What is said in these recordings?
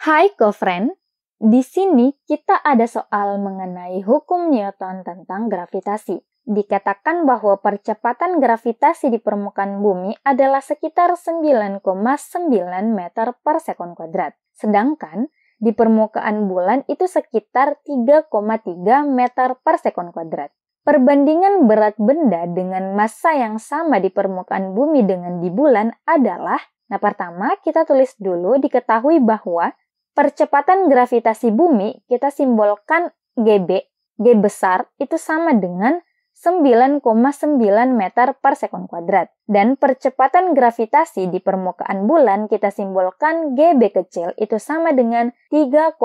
Hai girlfriend, di sini kita ada soal mengenai hukum Newton tentang gravitasi. Dikatakan bahwa percepatan gravitasi di permukaan bumi adalah sekitar 9,9 meter per sekon kuadrat. Sedangkan di permukaan bulan itu sekitar 3,3 meter per sekon kuadrat. Perbandingan berat benda dengan massa yang sama di permukaan bumi dengan di bulan adalah Nah, pertama kita tulis dulu diketahui bahwa Percepatan gravitasi bumi kita simbolkan GB, G besar itu sama dengan 9,9 meter per sekon kuadrat. Dan percepatan gravitasi di permukaan bulan kita simbolkan GB kecil itu sama dengan 3,3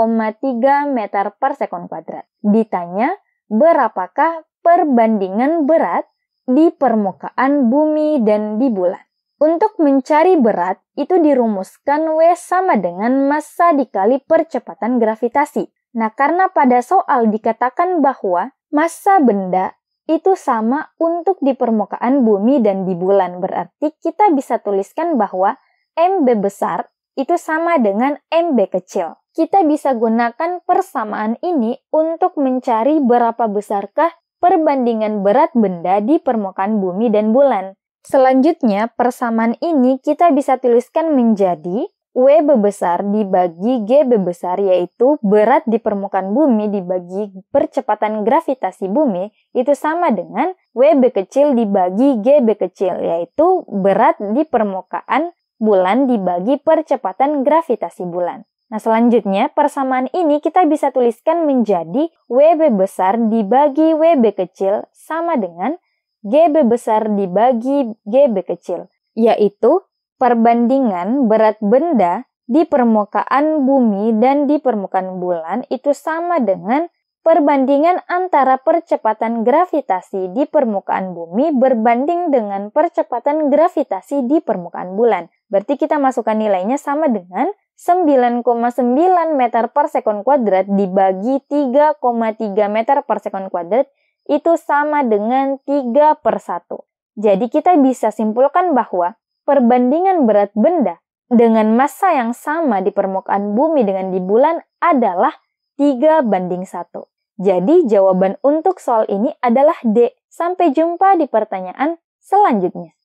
meter per sekon kuadrat. Ditanya, berapakah perbandingan berat di permukaan bumi dan di bulan? Untuk mencari berat itu dirumuskan W sama dengan massa dikali percepatan gravitasi. Nah, karena pada soal dikatakan bahwa massa benda itu sama untuk di permukaan bumi dan di bulan, berarti kita bisa tuliskan bahwa MB besar itu sama dengan MB kecil. Kita bisa gunakan persamaan ini untuk mencari berapa besarkah perbandingan berat benda di permukaan bumi dan bulan. Selanjutnya, persamaan ini kita bisa tuliskan menjadi W bebesar dibagi G bebesar yaitu berat di permukaan bumi dibagi percepatan gravitasi bumi itu sama dengan w kecil dibagi GB kecil yaitu berat di permukaan bulan dibagi percepatan gravitasi bulan. Nah, selanjutnya persamaan ini kita bisa tuliskan menjadi WB besar dibagi WB kecil sama dengan GB besar dibagi GB kecil, yaitu perbandingan berat benda di permukaan bumi dan di permukaan bulan itu sama dengan perbandingan antara percepatan gravitasi di permukaan bumi berbanding dengan percepatan gravitasi di permukaan bulan. Berarti kita masukkan nilainya sama dengan 9,9 meter per second kuadrat dibagi 3,3 meter per second kuadrat itu sama dengan 3 per 1. Jadi kita bisa simpulkan bahwa perbandingan berat benda dengan massa yang sama di permukaan bumi dengan di bulan adalah 3 banding 1. Jadi jawaban untuk soal ini adalah D. Sampai jumpa di pertanyaan selanjutnya.